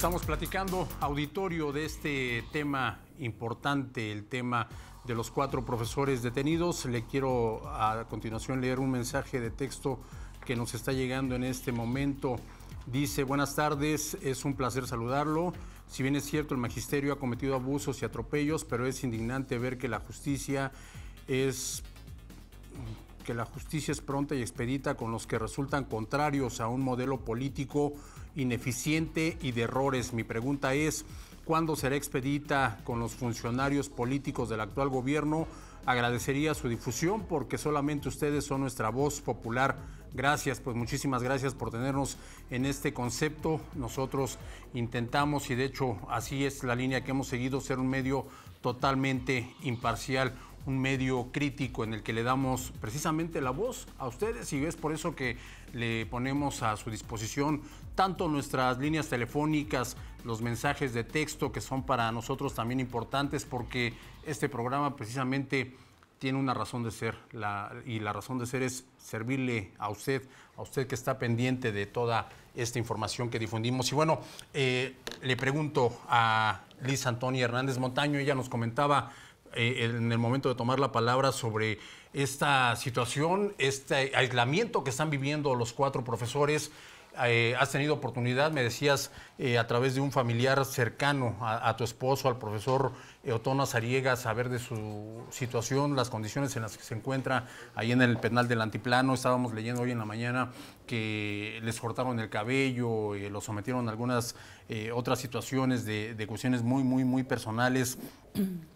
Estamos platicando, auditorio, de este tema importante, el tema de los cuatro profesores detenidos. Le quiero a continuación leer un mensaje de texto que nos está llegando en este momento. Dice, buenas tardes, es un placer saludarlo. Si bien es cierto, el magisterio ha cometido abusos y atropellos, pero es indignante ver que la justicia es que la justicia es pronta y expedita con los que resultan contrarios a un modelo político ineficiente y de errores. Mi pregunta es, ¿cuándo será expedita con los funcionarios políticos del actual gobierno? Agradecería su difusión porque solamente ustedes son nuestra voz popular. Gracias, pues muchísimas gracias por tenernos en este concepto. Nosotros intentamos, y de hecho así es la línea que hemos seguido, ser un medio totalmente imparcial un medio crítico en el que le damos precisamente la voz a ustedes y es por eso que le ponemos a su disposición tanto nuestras líneas telefónicas, los mensajes de texto que son para nosotros también importantes porque este programa precisamente tiene una razón de ser la, y la razón de ser es servirle a usted, a usted que está pendiente de toda esta información que difundimos. Y bueno, eh, le pregunto a Liz Antonia Hernández Montaño, ella nos comentaba eh, en el momento de tomar la palabra sobre esta situación, este aislamiento que están viviendo los cuatro profesores eh, has tenido oportunidad, me decías, eh, a través de un familiar cercano a, tu esposo, al profesor eh, Otona Sariega, saber de su situación, las condiciones en las que se encuentra ahí en el penal del antiplano. Estábamos leyendo hoy en la mañana que les cortaron el cabello, y lo sometieron a algunas otras situaciones de, cuestiones muy, muy, muy personales.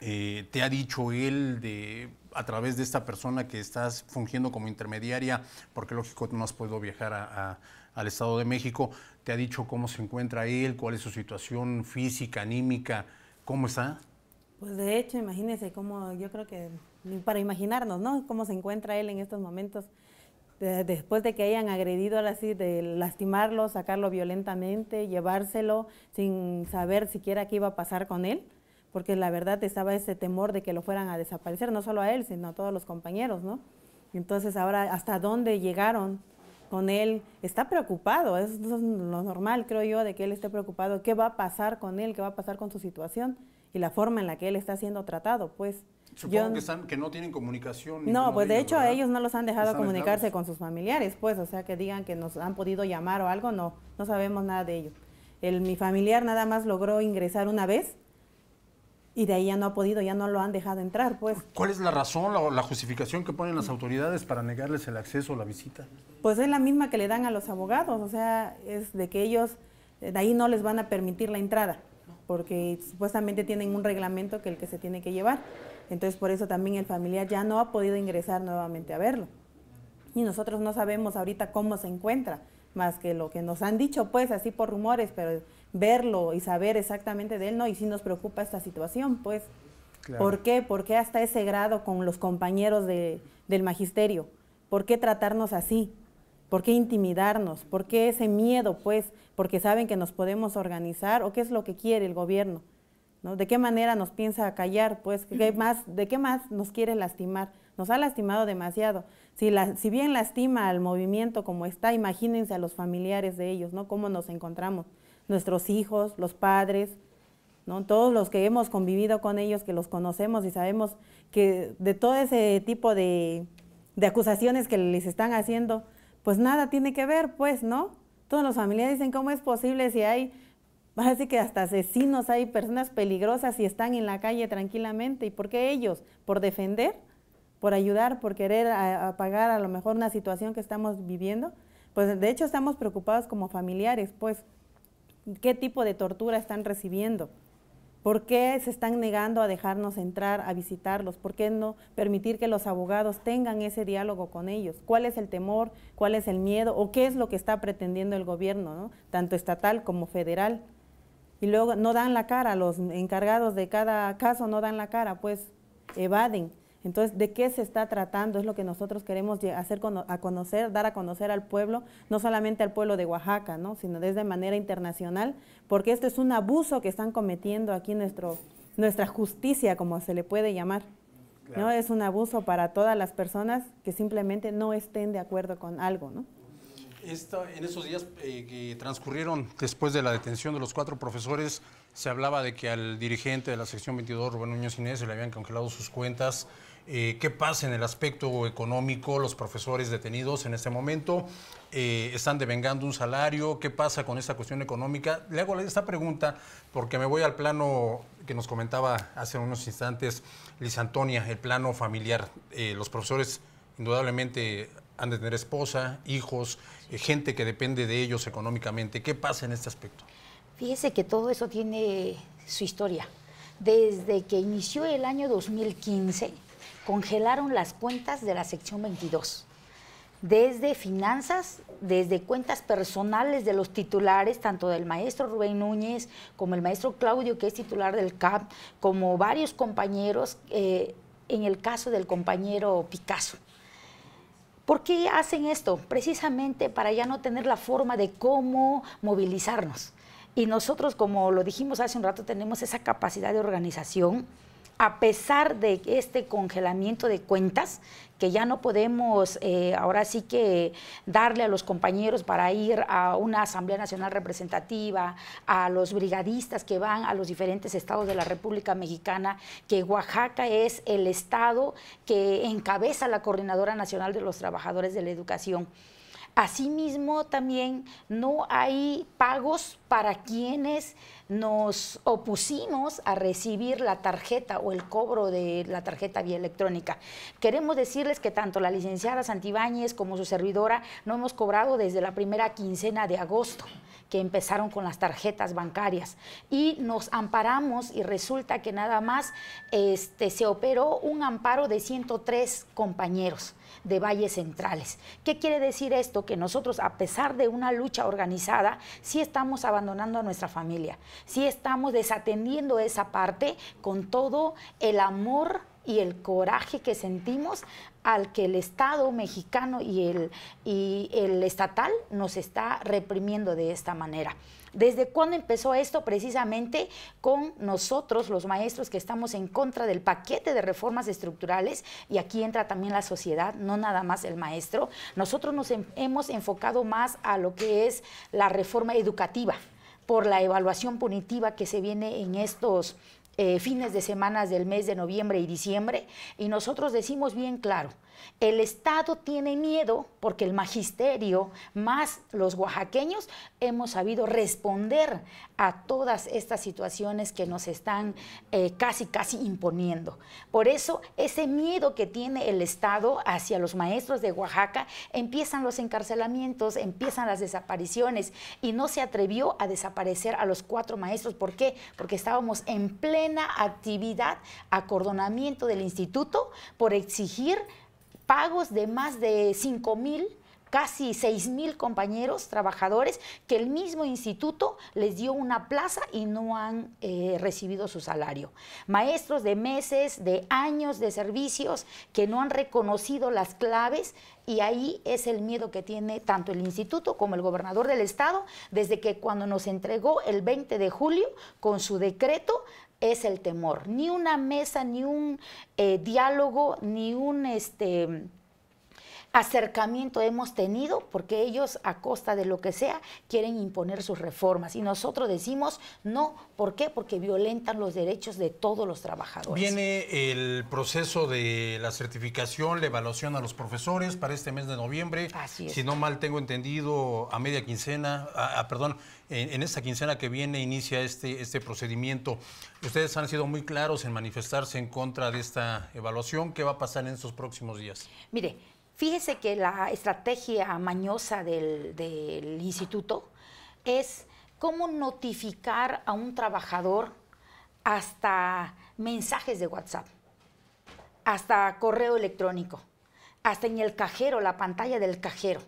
¿Te ha dicho él de a través de esta persona que estás fungiendo como intermediaria, porque lógico no has podido viajar a al Estado de México. ¿Te ha dicho cómo se encuentra él? ¿Cuál es su situación física, anímica? ¿Cómo está? Pues de hecho, imagínense cómo, yo creo que para imaginarnos, ¿no? Cómo se encuentra él en estos momentos, después de que hayan agredido así, de lastimarlo, sacarlo violentamente, llevárselo sin saber siquiera qué iba a pasar con él, porque la verdad estaba ese temor de que lo fueran a desaparecer, no solo a él, sino a todos los compañeros, ¿no? Entonces ahora, ¿hasta dónde llegaron? con él, está preocupado, es lo normal, creo yo, de que él esté preocupado, qué va a pasar con él, qué va a pasar con su situación y la forma en la que él está siendo tratado, pues. Supongo que, no tienen comunicación. No, pues de, hecho a ellos no los han dejado comunicarse con sus familiares, pues, o sea, que digan que nos han podido llamar o algo, no, no sabemos nada de ello. El, mi familiar nada más logró ingresar una vez y de ahí ya no ha podido, ya no lo han dejado entrar, pues. ¿Cuál es la razón o la, justificación que ponen las autoridades para negarles el acceso o la visita? Pues es la misma que le dan a los abogados, o sea, es de que ellos eh, de ahí no les van a permitir la entrada, porque supuestamente tienen un reglamento que el que se tiene que llevar. Entonces, por eso también el familiar ya no ha podido ingresar nuevamente a verlo. Y nosotros no sabemos ahorita cómo se encuentra, más que lo que nos han dicho, pues así por rumores, pero verlo y saber exactamente de él, ¿no? Y si nos preocupa esta situación, pues. ¿Por qué? ¿Por qué hasta ese grado con los compañeros del magisterio? ¿Por qué tratarnos así? ¿Por qué intimidarnos? ¿Por qué ese miedo? Pues porque saben que nos podemos organizar o qué es lo que quiere el gobierno. ¿De qué manera nos piensa callar? Pues ¿qué más, ¿de qué más nos quiere lastimar? Nos ha lastimado demasiado. Si, la, si bien lastima al movimiento como está, imagínense a los familiares de ellos, ¿no? Cómo nos encontramos nuestros hijos, los padres, ¿no? todos los que hemos convivido con ellos, que los conocemos y sabemos que de todo ese tipo de, acusaciones que les están haciendo, pues nada tiene que ver, pues, ¿no? Todos los familiares dicen, ¿cómo es posible si hay, así que hasta asesinos, hay personas peligrosas y están en la calle tranquilamente? ¿Y por qué ellos? ¿Por defender? ¿Por ayudar? ¿Por querer apagar a lo mejor una situación que estamos viviendo? Pues de hecho estamos preocupados como familiares, pues qué tipo de tortura están recibiendo, por qué se están negando a dejarnos entrar, a visitarlos, por qué no permitir que los abogados tengan ese diálogo con ellos, cuál es el temor, cuál es el miedo o qué es lo que está pretendiendo el gobierno, tanto estatal como federal. Y luego no dan la cara, los encargados de cada caso no dan la cara, pues evaden. Entonces, ¿de qué se está tratando? Es lo que nosotros queremos hacer a conocer, dar a conocer al pueblo, no solamente al pueblo de Oaxaca, ¿no? sino desde manera internacional, porque este es un abuso que están cometiendo aquí nuestro, nuestra justicia, como se le puede llamar. ¿no? Es un abuso para todas las personas que simplemente no estén de acuerdo con algo. ¿no? en esos días eh, que transcurrieron después de la detención de los cuatro profesores, se hablaba de que al dirigente de la sección 22, Rubén Muñoz Inés, se le habían congelado sus cuentas. Eh, qué pasa en el aspecto económico, los profesores detenidos en este momento, eh, están devengando un salario, qué pasa con esta cuestión económica. Le hago esta pregunta porque me voy al plano que nos comentaba hace unos instantes Liz Antonia, el plano familiar. Eh, los profesores indudablemente han de tener esposa, hijos, gente que depende de ellos económicamente. ¿Qué pasa en este aspecto? Fíjese que todo eso tiene su historia. Desde que inició el año 2015, congelaron las cuentas de la sección 22 desde finanzas, desde cuentas personales de los titulares, tanto del maestro Rubén Núñez como el maestro Claudio, que es titular del CAP, como varios compañeros, eh, en el caso del compañero Picasso. ¿Por qué hacen esto? Precisamente para ya no tener la forma de cómo movilizarnos. Y nosotros, como lo dijimos hace un rato, tenemos esa capacidad de organización a pesar de este congelamiento de cuentas, que ya no podemos eh, ahora sí que darle a los compañeros para ir a una Asamblea Nacional Representativa, a los brigadistas que van a los diferentes estados de la República Mexicana, que Oaxaca es el estado que encabeza la Coordinadora Nacional de los Trabajadores de la Educación. Asimismo, también no hay pagos para quienes nos opusimos a recibir la tarjeta o el cobro de la tarjeta vía electrónica. Queremos decirles que tanto la licenciada Santibáñez como su servidora no hemos cobrado desde la primera quincena de agosto que empezaron con las tarjetas bancarias. Y nos amparamos y resulta que nada más este, se operó un amparo de 103 compañeros de valles centrales. ¿Qué quiere decir esto? Que nosotros, a pesar de una lucha organizada, sí estamos abandonando a nuestra familia, sí estamos desatendiendo esa parte con todo el amor y el coraje que sentimos al que el Estado mexicano y el, y el estatal nos está reprimiendo de esta manera. ¿Desde cuándo empezó esto? Precisamente con nosotros, los maestros, que estamos en contra del paquete de reformas estructurales, y aquí entra también la sociedad, no nada más el maestro. Nosotros nos hemos enfocado más a lo que es la reforma educativa por la evaluación punitiva que se viene en estos eh, fines de semanas del mes de noviembre y diciembre y nosotros decimos bien claro, el Estado tiene miedo porque el magisterio, más los oaxaqueños, hemos sabido responder a todas estas situaciones que nos están eh, casi, casi imponiendo. Por eso, ese miedo que tiene el Estado hacia los maestros de Oaxaca, empiezan los encarcelamientos, empiezan las desapariciones y no se atrevió a desaparecer a los cuatro maestros. ¿Por qué? Porque estábamos en plena actividad, acordonamiento del instituto por exigir pagos de más de 5000 casi 6 mil compañeros trabajadores que el mismo instituto les dio una plaza y no han eh, recibido su salario. Maestros de meses, de años de servicios que no han reconocido las claves y ahí es el miedo que tiene tanto el instituto como el gobernador del estado desde que cuando nos entregó el 20 de julio con su decreto es el temor. Ni una mesa, ni un eh, diálogo, ni un este acercamiento hemos tenido porque ellos a costa de lo que sea quieren imponer sus reformas y nosotros decimos no, ¿por qué? Porque violentan los derechos de todos los trabajadores. Viene el proceso de la certificación, la evaluación a los profesores para este mes de noviembre. Así es. Si no mal tengo entendido, a media quincena, a, perdón, en, esta quincena que viene inicia este, este procedimiento. Ustedes han sido muy claros en manifestarse en contra de esta evaluación. ¿Qué va a pasar en estos próximos días? Mire, Fíjese que la estrategia mañosa del, instituto es cómo notificar a un trabajador hasta mensajes de WhatsApp, hasta correo electrónico, hasta en el cajero, la pantalla del cajero.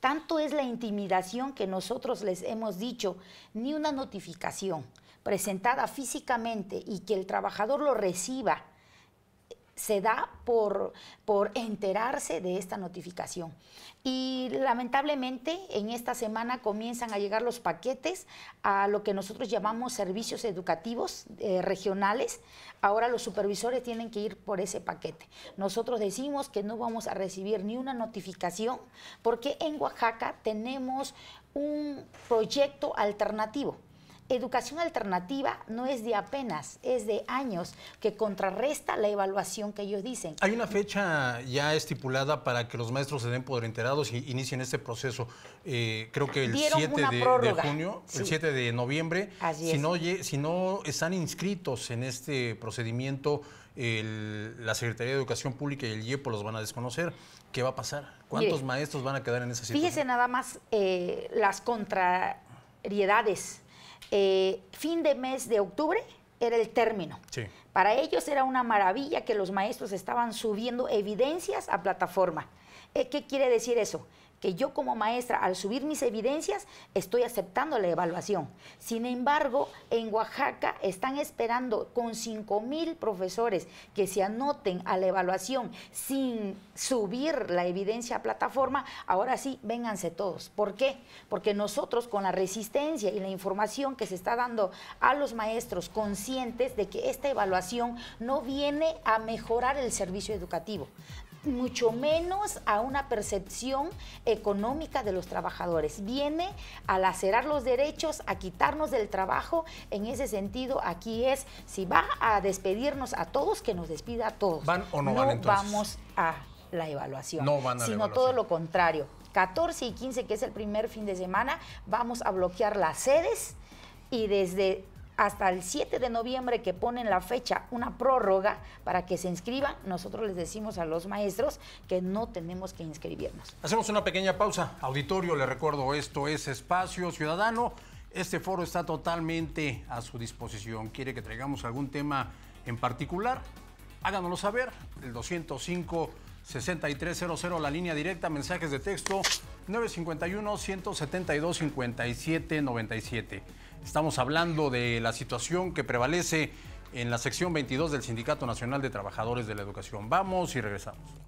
Tanto es la intimidación que nosotros les hemos dicho, ni una notificación presentada físicamente y que el trabajador lo reciba se da por, enterarse de esta notificación. Y lamentablemente en esta semana comienzan a llegar los paquetes a lo que nosotros llamamos servicios educativos eh, regionales. Ahora los supervisores tienen que ir por ese paquete. Nosotros decimos que no vamos a recibir ni una notificación porque en Oaxaca tenemos un proyecto alternativo Educación alternativa no es de apenas, es de años, que contrarresta la evaluación que ellos dicen. Hay una fecha ya estipulada para que los maestros se den poder enterados y inicien este proceso. Eh, creo que el 7 de, junio, el 7 de noviembre. Así si, no, si no están inscritos en este procedimiento, la Secretaría de Educación Pública y el IEPO los van a desconocer. ¿Qué va a pasar? ¿Cuántos maestros van a quedar en esa situación? Fíjese nada más eh, las contrariedades eh, fin de mes de octubre era el término. Para ellos era una maravilla que los maestros estaban subiendo evidencias a plataforma. Eh, ¿Qué quiere decir eso? que yo como maestra, al subir mis evidencias, estoy aceptando la evaluación. Sin embargo, en Oaxaca están esperando con 5 mil profesores que se anoten a la evaluación sin subir la evidencia a plataforma. Ahora sí, vénganse todos. ¿Por qué? Porque nosotros con la resistencia y la información que se está dando a los maestros conscientes de que esta evaluación no viene a mejorar el servicio educativo, mucho menos a una percepción económica de los trabajadores. Viene a lacerar los derechos, a quitarnos del trabajo. En ese sentido, aquí es, si va a despedirnos a todos, que nos despida a todos. ¿Van o no, van vamos a la evaluación, no van a sino todo lo contrario. 14 y 15, que es el primer fin de semana, vamos a bloquear las sedes y desde hasta el 7 de noviembre que ponen la fecha, una prórroga para que se inscriban, nosotros les decimos a los maestros que no tenemos que inscribirnos. Hacemos una pequeña pausa. Auditorio, le recuerdo, esto es Espacio Ciudadano. Este foro está totalmente a su disposición. ¿Quiere que traigamos algún tema en particular? Háganoslo saber. El 205 6300, la línea directa, mensajes de texto 951-172-5797. Estamos hablando de la situación que prevalece en la sección 22 del Sindicato Nacional de Trabajadores de la Educación. Vamos y regresamos.